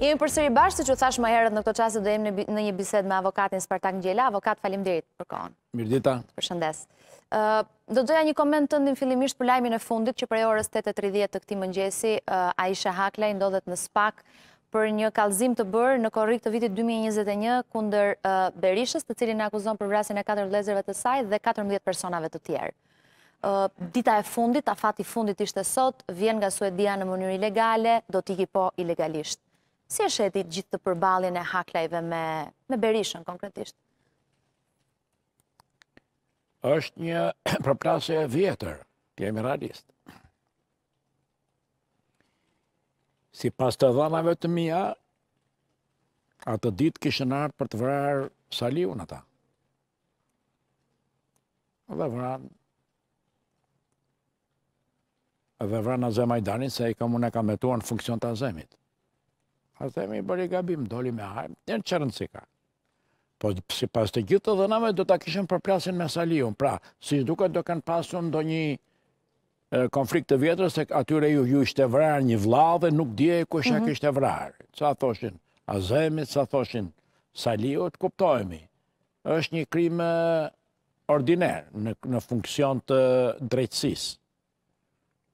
Jemi përsëri bashkë, si që thash më herët në këto qasë, do jemi në një bisedë me avokatin Spartak Ngjela. Avokat, falim dirit për kohën. Mirë dita. shëndes. Do doja një komend të ndin filimisht për lajmin e fundit, që e orës 8.30 të këti mëngjesi, Aisha Haklaj ndodhet në SPAK për një kalzim të bërë në korrik të vitit 2021 kunder Berishës, të cilin akuzon për vrasin e 4 lezerve të saj dhe 14 personave të tjerë. Dita e fundit, a fati fundit ishte sot, vjen nga suedia në mënyrë ilegale, do t'iki po ilegalisht. Si e shetit gjithë të përbalin e haklajve me berishën, konkretisht? është një përplasje e vjetër, të jemi realist. Si pas të dhanave të mija, atë ditë kishë në artë për të vrarë saliu në ta. Dhe vranë dhe vranë në zemajdanin, se i ka mune ka metuar në funksion të azemit. A themi, bërë i gabim, doli me hajmë, e në qërënë si ka. Po, si pas të gjithë të dhenave, do të kishën përplasin me salion. Pra, si duke do kanë pasun do një konflikt të vjetër, se atyre ju ju ishte vrarë një vladhe, nuk dje e kusha mhm. kishte vrarë. Sa thoshin, Azemit, zemi, sa thoshin, salion, kuptojmi. Êshtë një krimë ordiner në funksion të drejtsis.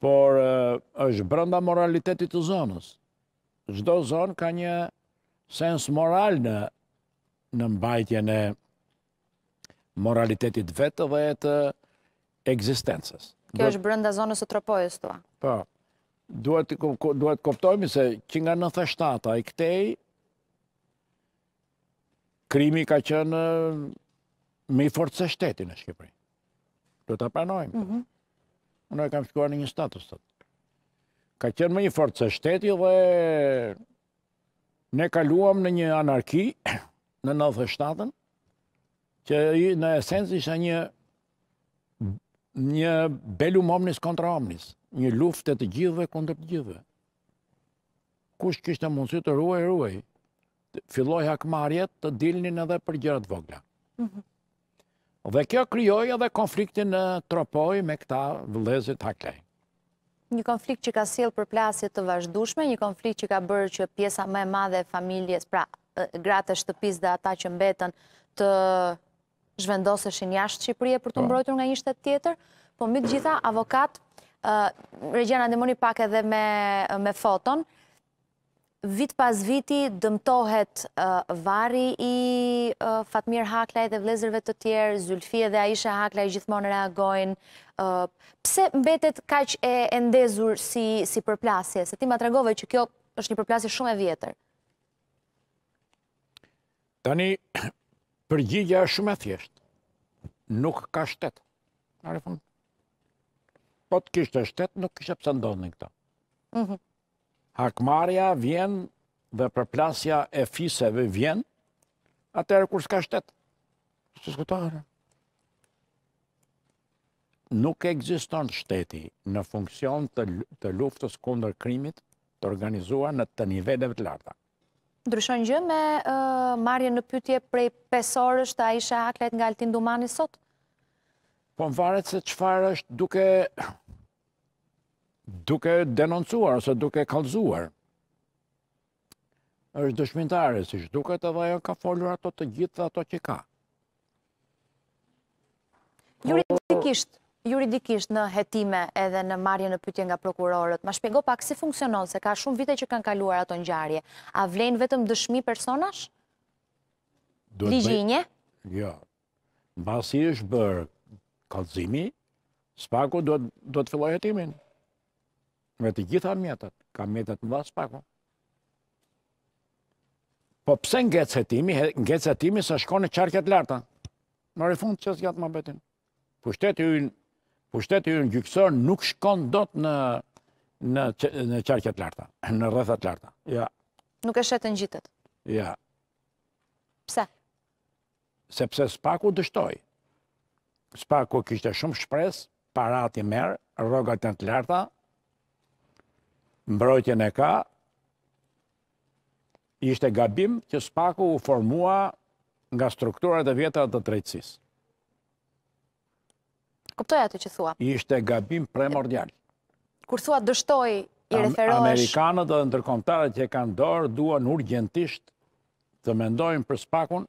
Por, është brënda moralitetit të zonës zdo zonë ka një sens moral në në mbajtje në moralitetit vetë dhe e të eksistences. Kjo është brënda zonës e tropojës tua? Po, duhet koptojmi se që nga në thështata i këtej, krimi ka qënë uh, me i forëtës e shtetin e Shqipëri. Duhet të pranojmë të. Mhm. Unë e kam shkuar në një status të ka qenë më një forcë e shteti dhe ne kaluam në një anarki në 97-ën që në esencë isha një një belum omnis kontra omnis, një luftë të gjithëve kundër të gjithëve. Kush kishte mundësi të ruaj, ruaj. Filloi hakmarjet të dilnin edhe për gjëra të vogla. Mhm. Dhe kjo krijoi edhe konfliktin në Tropoj me këta vëlezit Hakaj një konflikt që ka siel për plasje të vazhdushme, një konflikt që ka bërë që pjesa më e madhe e familjes, pra gratë e shtëpis dhe ata që mbetën të zhvendoseshin jashtë Shqipërie për të po. mbrojtur nga një shtetë tjetër, po mikë gjitha avokat, regjena dhe mëni pak edhe me foton, vit pas viti dëmtohet vari i Fatmir Haklaj dhe vlezërve të tjerë, Zulfie dhe Aisha Haklaj gjithmonë reagojnë. Pse mbetet kaq e endezur si përplasje? Se ti ma tragove që kjo është një përplasje shumë e vjetër. Tani, përgjigja është shumë e thjeshtë. Nuk ka shtetë. Po të kishtë e shtetë, nuk kishtë pësë ndonë në këta. Mhm hakmarja vjen dhe përplasja e fiseve vjen, atërë kur s'ka shtetë, s'ka shtetë. Nuk e shteti në funksion të luftës kundër krimit të organizuar në të nivellet të larta. Ndryshon gjë me marje në pytje prej pesorës të a isha aklet nga altin dumani sot? Po më varet se qëfar është duke duke denoncuar ose duke kalzuar. është dëshmintare, si që duke të dhajo ka folur ato të gjithë dhe ato që ka. Po- juridikisht, juridikisht në hetime edhe në marje në pytje nga prokurorët, ma shpjego pak si funksionon, se ka shumë vite që kanë kaluar ato gjarje, a vlenë vetëm dëshmi personash? Ligjinje? Jo, basi është bërë kalzimi, spaku do të filloj hetimin me të gjitha mjetët, ka mjetët në vasë pako. Po. po pse në gecë timi, në gecë hetimi se shko në qarket larta, në rifund që s'gjatë më betin. Pushteti ujnë, pushteti ujnë gjyksor nuk shko në do në, në, në larta, në rrëthet larta. Nuk e shetë në gjitët? Ja. Pse? Sepse s'paku dështoj. S'paku kishte shumë shpres, parati merë, rogatën të larta, mbrojtjen e ka, ishte gabim që spaku u formua nga strukturat e vjetra të drejtsis. Këptoj atë që thua? Ishte gabim premordial. Kur thua dështoj i referosh... Amerikanët dhe ndërkomtarët që kanë dorë duan urgentisht të mendojnë për spakun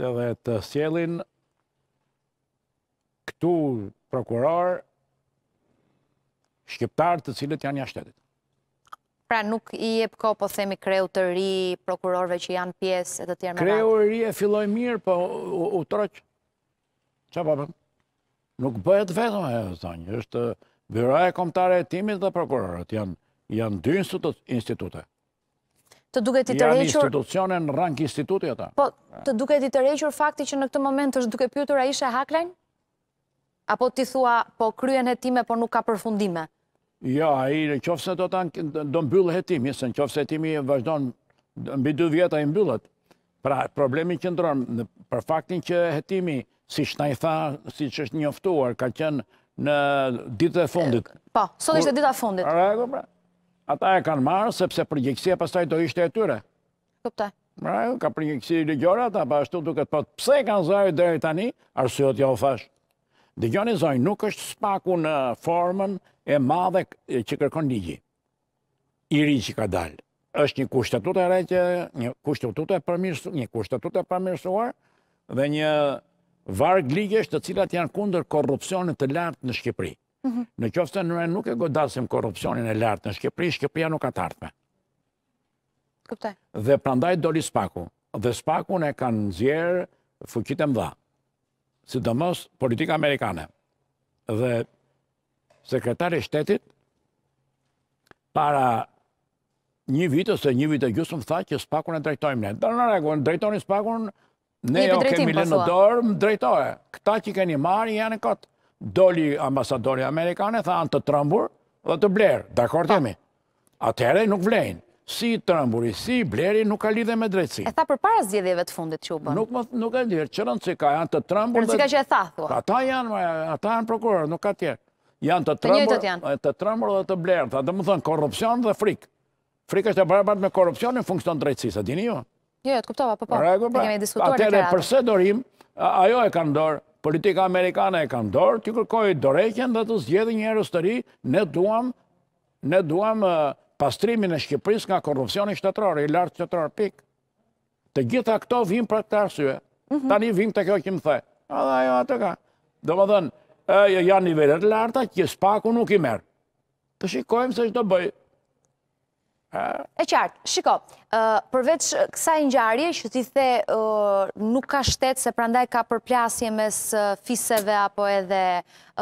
dhe të sjelin këtu prokuror shqiptarë të cilët janë një ashtetit. Pra nuk i e përko po themi, kreu të ri, prokurorve që janë pjesë e të tjerë më ratë? Kreu e ri e filloj mirë, po u tërëqë. Që papëm? Po nuk bëhet vetëm e zonjë, është bëra e komtare e timit dhe prokurorët, janë dy institute. Të duke ti të rejqër... Janë institucionen rank institutit e ta. Po, të duke ti të rejqër fakti që në këtë moment është duke pjutur a ishe haklajnë? apo ti thua, po kryen hetime, po nuk ka përfundime? Ja, i në qofse do të do mbyllë hetimi, se në qofse hetimi vazhdon, mbi dy vjeta i mbyllët. Pra, problemin që ndronë, për faktin që hetimi, si shna i tha, si që është njoftuar, ka qenë në ditë e fundit. Po, sot ishte ditë e fundit. Pra, ata e kanë marë, sepse përgjekësia pasaj do ishte e tyre. Këpte. Pra, ka përgjekësia i ligjore ata, pa po ashtu duket, po pëse kanë zarë i dhe tani, arsyot ja u thashë. Dhe gjoni zonjë, nuk është spaku në formën e madhe që kërkon ligji. I ri që ka dalë. është një kushtetut e reqe, një kushtetut e përmirësu, një kushtetut e përmirësuar, dhe një varg ligjesht të cilat janë kunder korupcionit të lartë në Shqipëri. Mhm. Në qofte në nuk e godasim korupcionin e lartë në Shqipëri, Shqipëria nuk ka të artëme. Dhe prandaj doli spaku. Dhe spaku në kanë zjerë fukit e mdha si të mos politika amerikane. Dhe sekretari shtetit, para një vitës dhe një vitë e gjusë tha që spakun e drejtojmë ne. Dhe në regu, drejtoni spakun, ne jo kemi po lënë në dorë, më drejtojë. Këta që keni marë, janë kot. këtë. Doli ambasadori amerikane, tha anë të trambur dhe të blerë. Dhe kërë temi. nuk vlejnë si Trambur, si Bleri nuk ka lidhe me drejtësi. E tha për para zgjedhjeve të fundit që u bën. Nuk nuk e ndjer, çfarë se ka janë të Trambur. Por sikaj që e tha thua. Ata janë, ata janë prokuror, nuk ka tjerë. Janë të Trambur, të Trambur dhe të Bler, tha, domethën korrupsion dhe frik. Frika është e barabartë me korrupsionin funksion drejtësisë, dini ju? Jo, jo, të kuptova, po po. Ne pra. kemi diskutuar. Atëre përse dorim, ajo e kanë dorë, politika amerikane e kanë dorë, ti kërkoj dorëqen dhe të zgjedhë një të ri, ne duam ne duam pastrimin e Shqipëris nga korupcioni shtetërori, i lartë shtetëror pikë. Të gjitha këto vim për këtë arsye. Mhm. Tani vim të kjo që më the. A dhe ajo atë ka. Do më dhenë, janë nivellet larta që spaku nuk i merë. Të shikojmë se që të bëjë. E qartë, shiko, përveç kësa i njarje, që ti the nuk ka shtetë se prandaj ka përplasje mes fiseve apo edhe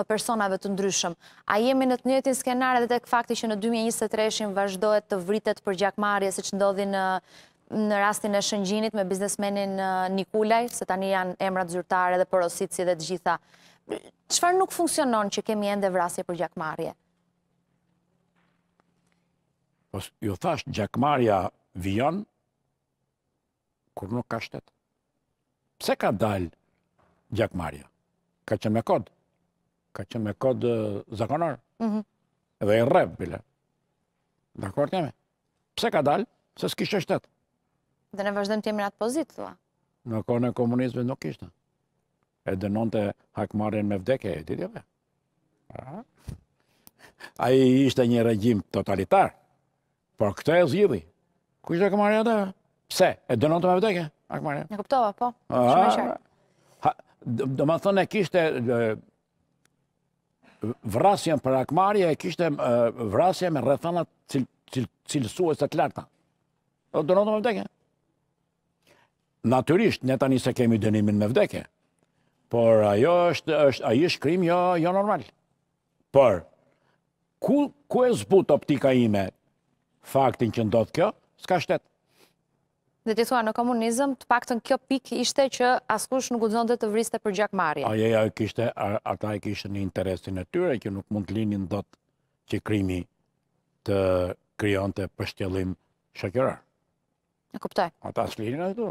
personave të ndryshëm. A jemi në të njëtin skenar edhe të këfakti që në 2023-shim vazhdojt të vritet për gjakmarje se që ndodhi në rastin e shëngjinit me biznesmenin Nikulaj, se tani janë emrat zyrtare dhe porositësi dhe të gjitha. Qëfar nuk funksionon që kemi ende vrasje për gjakmarje? Po ju thash gjakmarja vion kur nuk ka shtet. Pse ka dal gjakmarja? Ka qenë me kod. Ka qenë me kod zakonarë? Mhm. Edhe i rrep bile. Dakor kemi. Pse ka dal? Se s'kishte shtet. Dhe ne vazhdojmë të jemi në atë pozitë, thua. Në kohën e komunizmit nuk kishte. E dënonte hakmarrjen me vdekje, e di ti apo? Ai ishte një regjim totalitar. Por këtë e zgjidhi. ku do të marrë Pse? E dënon të me vdekje? A E kuptova, po. Shumë Do të thonë e kishte vrasjen për akmarje e kishte vrasje me rrethana cil, cil, cilësuese të larta. Do të ndonë të vdekje. Natyrisht ne tani se kemi dënimin me vdekje. Por ajo është është ai është krim jo jo normal. Por ku ku e zbut optika ime faktin që ndodhë kjo, s'ka shtetë. Dhe ti thua, në komunizm, të pak të në kjo pik ishte që askush nuk gudzon dhe të vriste për gjak marja. Aja, ja, kishte, ata e kishte një interesin e tyre, që nuk mund të lini në që krimi të kryon të pështjelim shakjerar. Në kuptaj. Ata së e në të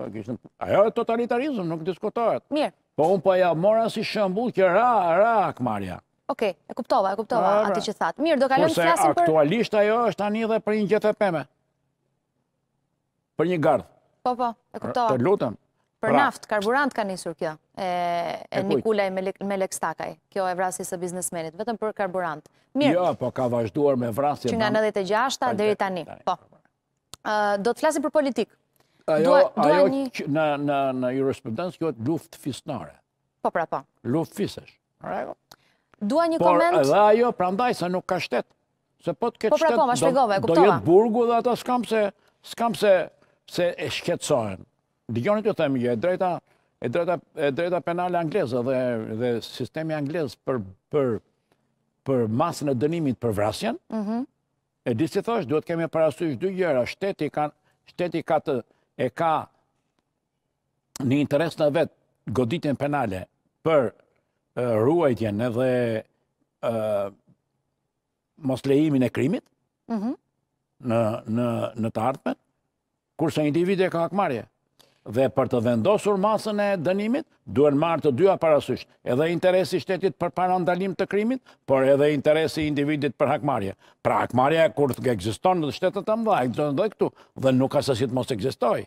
të të të nuk diskutohet. Mirë. Po të të po ja mora si të të ra të Oke, e kuptova, e kuptova ati që thatë. Mirë, do kalëm të flasim për... Kurse aktualisht ajo është tani dhe për një gjithë e peme. Për një gardhë. Po, po, e kuptova. Të lutëm. Për pra- naftë, karburant ka njësur kjo. E Nikulaj me Lekstakaj. Kjo e vrasis e biznesmenit. Vetëm për karburant. Mirë. Jo, po ka vazhduar me vrasi... Që nga 96 dhe i tani. Po. Do të flasim për politikë. Ajo, ajo në jurisprudensë kjo e luft fisnare. Po, pra, po. Luft fisesh. Rego dua një koment... Por edhe ajo, prandaj, se nuk ka shtet. Se po të ketë po, pra, shtet... Po, do jetë burgu dhe ata s'kam se... S'kam Se e shketsohen. Dijonit ju themi, jo, e drejta... E drejta penale anglezë dhe sistemi anglezë për... Për... Për masën e dënimit për vrasjen. Mhm. E disi thosh, duhet kemi parasysh dy gjera. Shteti Shteti ka të... E ka... Një interes në vetë goditin penale për ruajtjen edhe mos lejimin e krimit mhm. në, në, në të ardhme, kurse individi e ka akmarje. Dhe për të vendosur masën e dënimit, duhen marrë të dyja parasysh, edhe interesi shtetit për parandalim të krimit, por edhe interesi individit për hakmarje. Pra hakmarje, kur të egziston në shtetet të mdha, në dhe këtu, dhe nuk asësit mos egzistoj.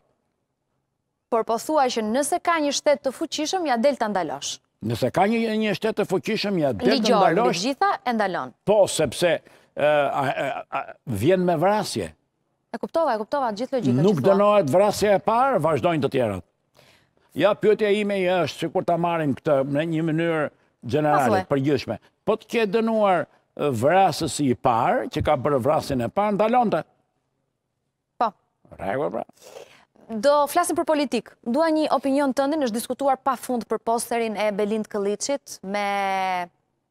Por posua që nëse ka një shtet të fuqishëm, ja del të ndalosh. Nëse ka një një shtetë të fuqishëm, ja dhe të ndalosh... Ligjorë, gjitha, e ndalon. Po, sepse vjen me vrasje. E kuptova, e kuptova, gjithë logika Nuk dënohet vrasje e parë, vazhdojnë të tjerët. Ja, pjotja ime i është, si kur ta marim këtë, në një mënyrë generale, përgjyshme. Po të kje dënuar vrasës i parë, që ka bërë vrasin e parë, ndalon të. Po. Rekë, po pra. Do flasim për politikë. Dua një opinion të ndin është diskutuar pa fund për posterin e Belind Këllicit me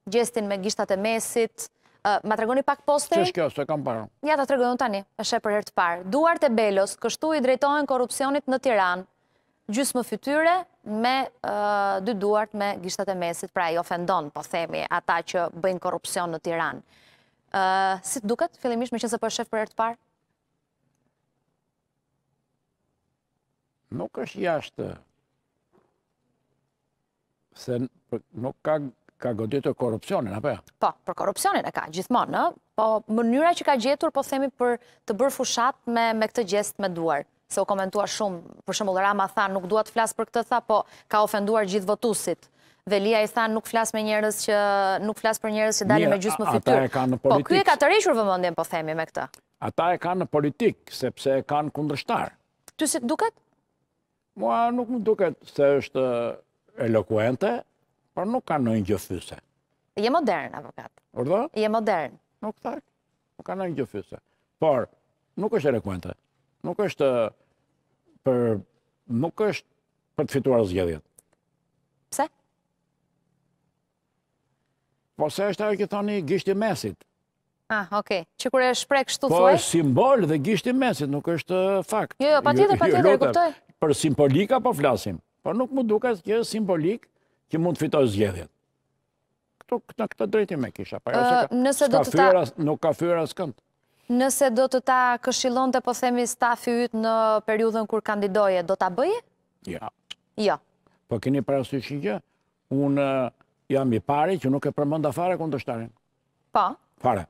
gjestin me gishtat e mesit. Ma të regoni pak posteri? Që është kjo, se kam parë? Ja, ta të regoni tani, është e për të parë. Duart e Belos, kështu i drejtojnë korupcionit në Tiran, gjysë më fytyre me dy duart me gishtat e mesit, pra i ofendon, po themi, ata që bëjnë korupcion në Tiran. Si të duket, fillimish me që nëse po për shëf për hertë parë? nuk është jashtë, se nuk ka ka goditur korupcionin, apë? Jo? Po, për korupcionin e ka, gjithmonë, në? Po, mënyra që ka gjetur, po themi për të bërë fushat me, me këtë gjest me duar, se u komentua shumë, për shumë Rama tha, nuk duat flas për këtë tha, po ka ofenduar gjithë votusit. Velia i tha nuk flas me njerëz që nuk flas për njerëz që dalin me gjysmë më fitur. e kanë në Po ky e ka rishur vëmendjen, po themi me këtë. Ata e kanë në politikë sepse e kanë kundërshtar. Ty duket? Mua nuk më duket se është elokuente, por nuk ka nëjnë gjëfyse. Je modern, avokat. Urdo? Je modern. Nuk tak, nuk ka nëjnë gjëfyse. Por, nuk është elokuente. Nuk është për, nuk është për të fituar zgjedhjet. Pse? Po se është ajo që thoni gishti mesit. Ah, okej. Okay. Që kur e shprek shtu po thuaj? Po është simbol dhe gishti mesit, nuk është fakt. Jo, jo, pa tjetër, pa tjetër, e kuptoj për simbolika po flasim, por nuk më duke së gjithë simbolik që mund të fitoj zgjedhjet. Këtu në këtë kisha, pa po e që nuk ka fyrë asë këndë. Nëse do të ta këshilon të po themi stafi ytë në periudën kur kandidoje, do të bëje? Ja. Ja. Jo. Po kini parasu që gjë, unë jam i pari që nuk e përmënda fare këndë të shtarin. Pa? Po. Fare.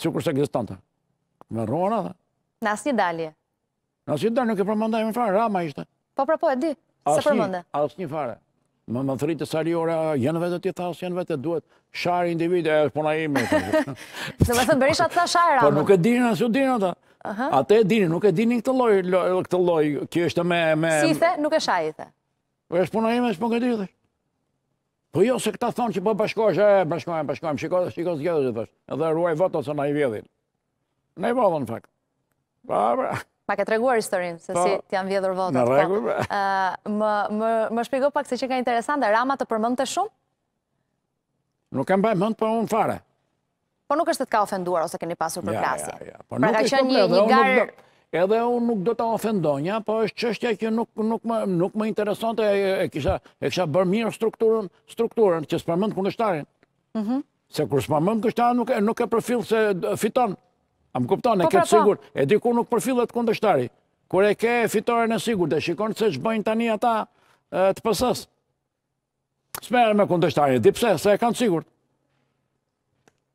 Cukur se gjithë tante. Në të dhe. Në asë të Në asë nuk e përmëndaj me fare, rama ishte. Po pra po e di, se përmënde. Asë një fare. Më më thëritë të sari ora, jenë vetë të tha, asë jenë vetë të duhet shari individu, e është puna ime. Në më thëmë berisha të tha shari po, rama. Por nuk e dinin asë u dinë, ata. Ate e dinin, nuk e dinin këtë loj, këtë loj, kjo është me... Si the, nuk e shari the. E po, është ime, imi, e këtë Po jo se këta thonë që po bashkojsh, e bashkojsh, e bashkojsh, e bashkojsh, e bashkojsh, e bashkojsh, e bashkojsh, e bashkojsh, e bashkojsh, e bashkojsh, e bashkojsh, e Pa ke treguar historinë, se po. si të vjedhur votët. Në po. regu, bre. Po. Më shpigo pak se që ka interesant, e rama të përmënd të shumë? Nuk e mbaj mënd, po unë fare. Po nuk është të ka ofenduar, ose keni pasur për plasi. Ja, ja, ja. Pra nuk është të një garë... Edhe unë nuk do të ofendonja, po është qështja që nuk më interesant, e kësha bërë mirë strukturën, strukturën, që së përmënd për Se kërë së përmënd për nuk e përfil se fitonë. A më kuptonë, e po, këtë pra, po. sigur, e di ku nuk përfilët kundështari, kur e ke fitore në sigur, dhe shikon që që bëjnë tani ata të pësës. Smerë me kundështari, di pëse, se e kanë sigur.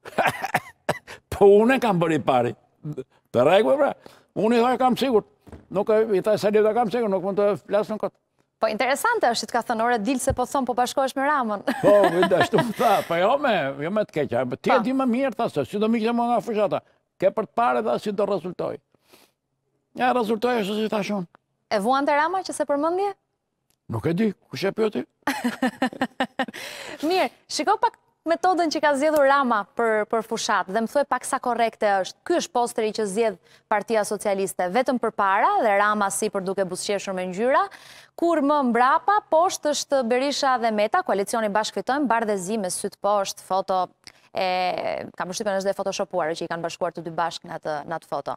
Po unë e kam bëri pari. Të regu e pra. bre, unë i thaj kam sigur. Nuk e i thaj sali dhe kam sigur, nuk mund të flasë në këtë. Po interesante është që të ka thënë, dilë se po thonë, po bashkojsh me ramën. Po, vinda, shtu më tha, po jo me, jo me të keqa, ti e po. di më mirë, thasë, si do mi këtë më nga fushata, ke për të pare dhe si do rezultoj. Ja, rezultoj është si ta shumë. E vuan të rama që se përmëndje? Nuk e di, ku shë e pjoti? Mirë, shiko pak metodën që ka zjedhur rama për fushat dhe më thuj pak sa korekte është. Ky është posteri që zjedh partia socialiste vetëm për para dhe rama si për duke busqeshur me njyra, kur më mbrapa, poshtë është Berisha dhe Meta, koalicioni bashkëfitojnë, bardhe zi me sytë poshtë, foto kam përshypen është dhe photoshopuare që i kanë bashkuar të dy bashkë në atë foto.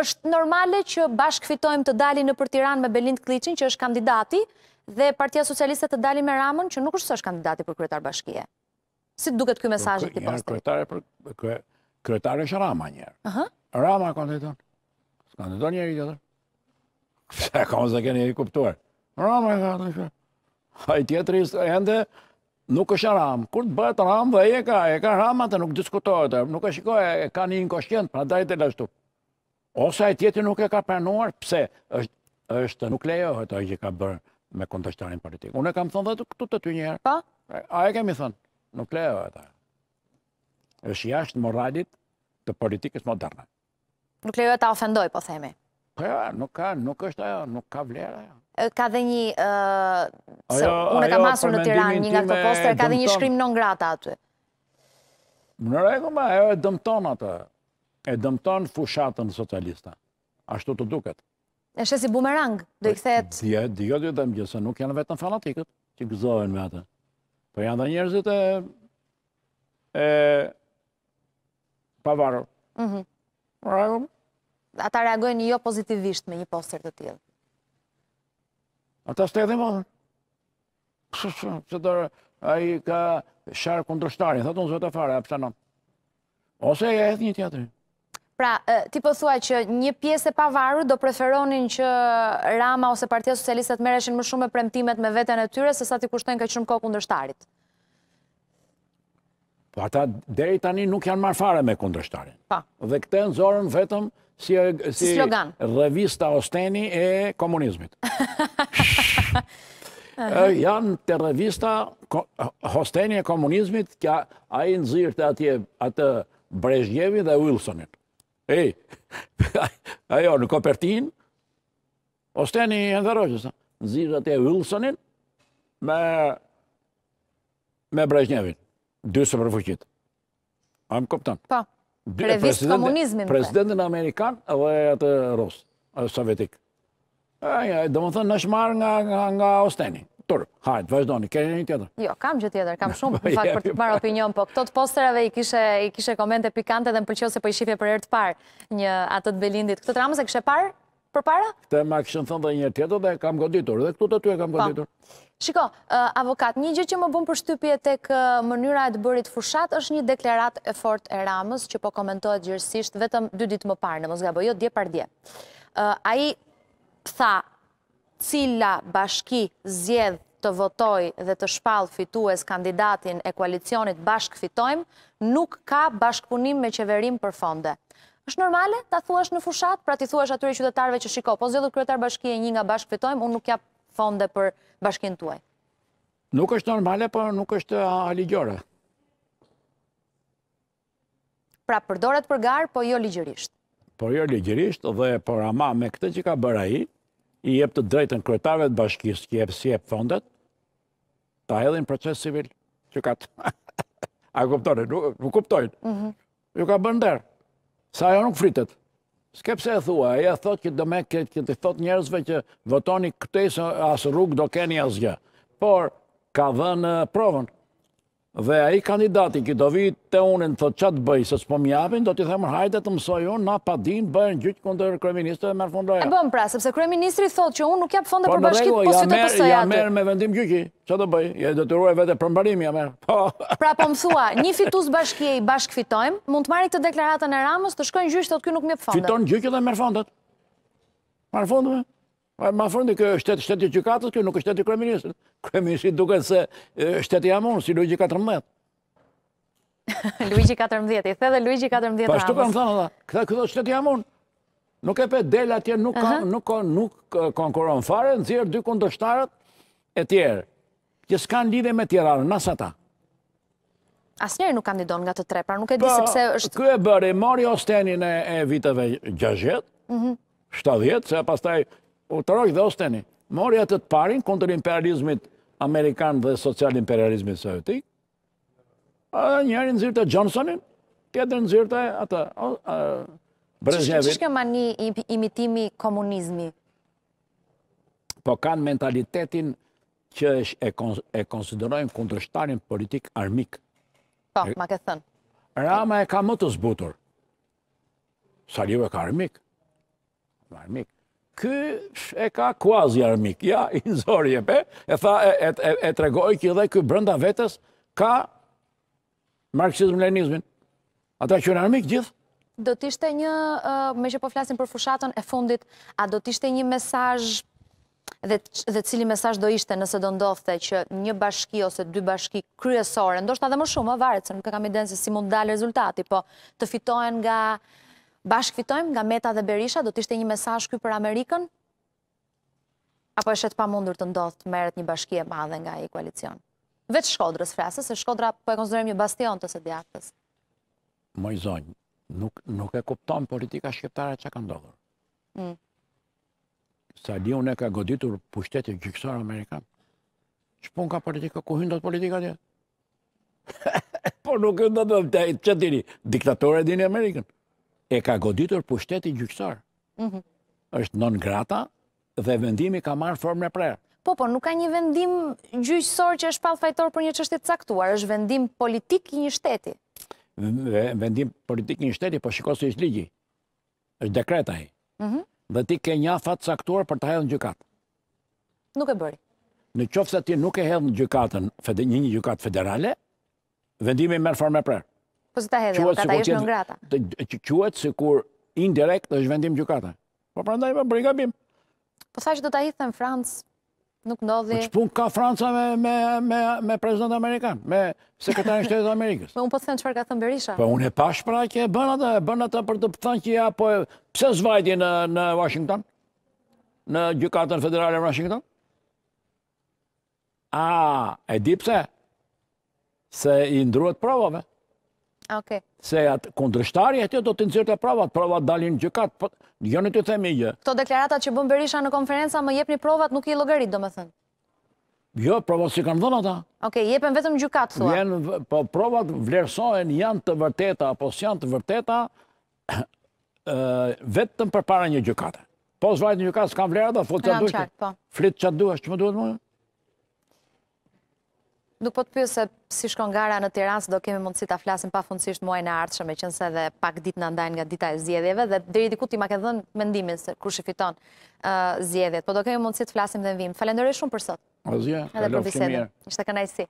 është normale që bashkë fitojmë të dali në për tiran me Belind Klicin, që është kandidati, dhe Partia Socialiste të dali me Ramon, që nuk është së është kandidati për kryetar bashkije. Si të duket këj mesajit të postë? Kryetar është Rama njerë. Rama kandidon. Së kandidon njerë i të tërë. Se kam se keni i kuptuar. Rama e të të të të nuk është ramë, Kur të bëhet ramë dhe e ka, e ka ramë atë nuk diskutohet, nuk e shikoj, e ka një inkoshqent, pra dajte dhe ashtu. Ose e tjetë nuk e ka pranuar, pse është, është nuk lejohet ojë që ka bërë me kontestarin politikë. Unë e kam thënë dhe të këtu të ty njerë. Pa? Po? A e kemi thënë, nuk lejohet ojë. është jashtë moralit të politikës moderne. Nuk lejohet ta ofendoj, po themi. Po ja, nuk ka, nuk është ajo, nuk ka vlerë ajo ka dhe një, unë e kam masur në Tiran, një nga këto poster, ka dhe një shkrim non grata aty. Më në regu ma, ajo e dëmton atë, e dëmton fushatën socialista. Ashtu të duket. E shesi bumerang, do i këthet. Dje, dje, dje, dhe më gjithë, se nuk janë vetën fanatikët, që gëzohen me atë. Po janë dhe njerëzit e e pavarur. Mhm. Ata reagojnë jo pozitivisht me një poster të tjilë. Ata së të edhe madhën. Se të a i ka sharë kundrështarin, thëtë unë zëtë fare, a pëta në. Ose e edhe një tjetërin. Pra, ti po thua që një pjesë e pavarur do preferonin që Rama ose Partia Socialistët mereshin më shumë e premtimet me vetën e tyre, se sa ti kushtojnë ka shumë ko kundrështarit? Po, ata deri tani nuk janë marë fare me kundrështarit. Pa. Po. Dhe këte në zorën vetëm si eh, revista Osteni e komunizmit. Eh, janë të revista Osteni e komunizmit, kja a i nëzirë të atje atë Brezhjevi dhe Wilsonit. Ej, ajo në kopertin, Osteni e ndërojës, nëzirë atje Wilsonit me me Brezhjevin, dy së përfuqit. A më këpëton? Pa. Po. Pa. Revist komunizmin. Po. Presidentin Amerikan dhe atë Ros, sovjetik. Dhe më thënë në shmarë nga Osteni. Tur, hajt, vazhdoni, kërë një tjetër? Jo, kam gjë tjetër, kam shumë në fakt për të marë opinion, po këtot posterave i kishe komente pikante dhe më përqo se po për i shifje për e rëtë parë një atët Belindit. Këtët Ramës e kështë parë për para? Këtë e ma këshën thënë dhe njërë tjetër dhe kam goditur, dhe këtu të të të e kam po. goditur. Shiko, avokat, një gjithë që më bunë për shtypje të kë mënyra e të bërit fushat, është një deklerat e fort e ramës, që po komentohet gjërësisht, vetëm dy ditë më parë në Mosgabo, jo, dje par dje. A i pëtha cila bashki zjedh të votoj dhe të shpal fitues kandidatin e koalicionit bashk fitojmë, nuk ka bashkëpunim me qeverim për fonde është normale ta thuash në fushat, pra ti thuash atyre qytetarëve që shiko, po zgjodhët kryetar bashkije një nga bashkë fitojmë, unë nuk jap fonde për bashkinë tuaj. Nuk është normale, por nuk është aligjore. Pra përdoret për garë, po jo ligjërisht. Por jo ligjërisht dhe por ama me këtë që ka bëra i, i jep të drejtën kryetarëve të bashkisë, që jep si jep fondet, ta hedhin proces civil që ka të... A kuptojnë? Nuk kuptojnë. Mhm. Ju ka bëndërë. Sa ajo nuk fritet. Ske pse e thua, e e thot që do me këtë të thot njerëzve që votoni këtej e asë rrugë do keni asë gjë. Por, ka dhe në provën. Dhe i kandidati ki do vitë të unën, thot që të bëjë, se së po mjapin, do t'i themë hajde të mësoj unë, na pa dinë, bëjë në gjyqë këndër kreministë dhe merë E bëm pra, sepse kreministri thot që unë nuk japë fonde po, për bashkit posytë të pësajatë. Ja merë me vendim gjyqi, që të bëjë, ja do të ruaj vete përmbarimi, ja merë. Po. Pra po më thua, një fitus bashkje i bashkë fitojmë, mund të marri të deklaratën e ramës, të shkojnë nuk dhe me. Ma fërndi, kjo është i gjukatës, kjo nuk është shteti kreministrit. Kreministrit duke se shteti jamon, si Luigi 14. Luigi 14, i the dhe Luigi 14 Ramos. Pa shtu më thënë, këta këtë shteti jamon. Nuk e pe del atje, nuk konkuron fare, në zirë dy kundështarët e tjerë. Që s'kan lidhe me tjerarë, nësë ata. Asë njerë nuk kandidon nga të tre, pra nuk e disë pëse është... Kjo e bërë, mori ostenin e 60, 70, mhm. se pas taj U të rogjë dhe osteni, mori atë të parin, kontër imperializmit Amerikan dhe social imperializmit sovjetik, njerën zirë të Johnsonin, tjetër në të atë, brezhevit. Qështë këma një imitimi komunizmi? Po kanë mentalitetin që e konsiderojnë kundër shtarin politik armik. Po, ma ke thënë. Rama e ka më të zbutur. Sa e ka armik. Armik kështë e ka kuazi armik, ja, i nëzori e pe, e tha, e, e, e, tregoj kjo dhe kë brënda vetës, ka marxizm-lenizmin. Ata që në armik gjithë, Do të ishte një, me që po flasim për fushatën e fundit, a do të ishte një mesaj, dhe, dhe cili mesaj do ishte nëse do ndodhte që një bashki ose dy bashki kryesore, ndoshta dhe më shumë, varet, se nuk e kam denë se si mund dalë rezultati, po të fitohen nga bashkëfitojmë nga Meta dhe Berisha, do të ishte një mesaj këj për Amerikën, apo është pa mundur të ndodhë të meret një bashkje madhe nga i koalicion? Vetë Shkodrës frasës, se Shkodra po e konzorim një bastion të së djaktës. Moj zonjë, nuk e kupton politika shqiptare që ka ndodhur. Mm. di unë e ka goditur pushtetit gjyksarë Amerikanë, Që pun ka politika, ku hyndot politika djetë? Por nuk e ndodhë, që të diri, diktatore e dini Amerikanë e ka goditur pushtetin gjyqësor. Êshtë mhm. non grata dhe vendimi ka marrë formë e prerë. Po, po, nuk ka një vendim gjyqësor që është palë fajtor për një të caktuar, është vendim politik i një shteti. Vendim politik i një shteti, po shiko se ishtë ligji. është dekreta i. Mhm. Dhe ti ke një fatë caktuar për të hedhë në gjykatë. Nuk e bëri. Në qofë se ti nuk e hedhë në gjykatën, një një gjykatë federale, vendimi merë formë e prerë. Po se ta hedhe, ata ishë në ngrata. Quatë se kur indirekt është vendim gjukata. Po pra ndaj, bërë i gabim. Po sa që do ta hithë në nuk ndodhi... Po që pun ka Franca me prezident Amerikan, me sekretarin shtetet Amerikës. Po unë po të thënë qëfar ka thënë Berisha. Po unë e pash pra që e bënë ata, e bënë ata për të thënë që ja, po pëse zvajti në Washington, në gjukatën federale në Washington? A, e di pse? Se i ndruhet provove. Se atë kondrështari e të do të nëzirë të pravat, pravat dalin që po, jo për në të themi një. Këto deklaratat që bëmë Berisha në konferenca më jepë një pravat nuk i logarit, do më thënë. Jo, provat si kanë dhënë ata. Oke, jepen vetëm gjukatë, thua. Jenë, po provat vlerësohen janë të vërteta, apo si janë të vërteta, vetëm për para një gjukatë. Po, zvajtë një gjykat, s'kam vlerë, dhe, flitë që të duhe, që më duhet mu? Nuk po të pjo se si shkon gara në Tiranë, se do kemi mundësi të flasim pa fundësisht muaj në artëshëm, e qënëse dhe pak dit në ndajnë nga dita e zjedhjeve, dhe dhe diku ti ma ke dhënë mendimin se kërë që fiton zjedhjet, po do kemi mundësi të flasim dhe në vim. Falenderoj shumë për sot. Azja, falenderoj shumë mirë. Ishte kënajsi.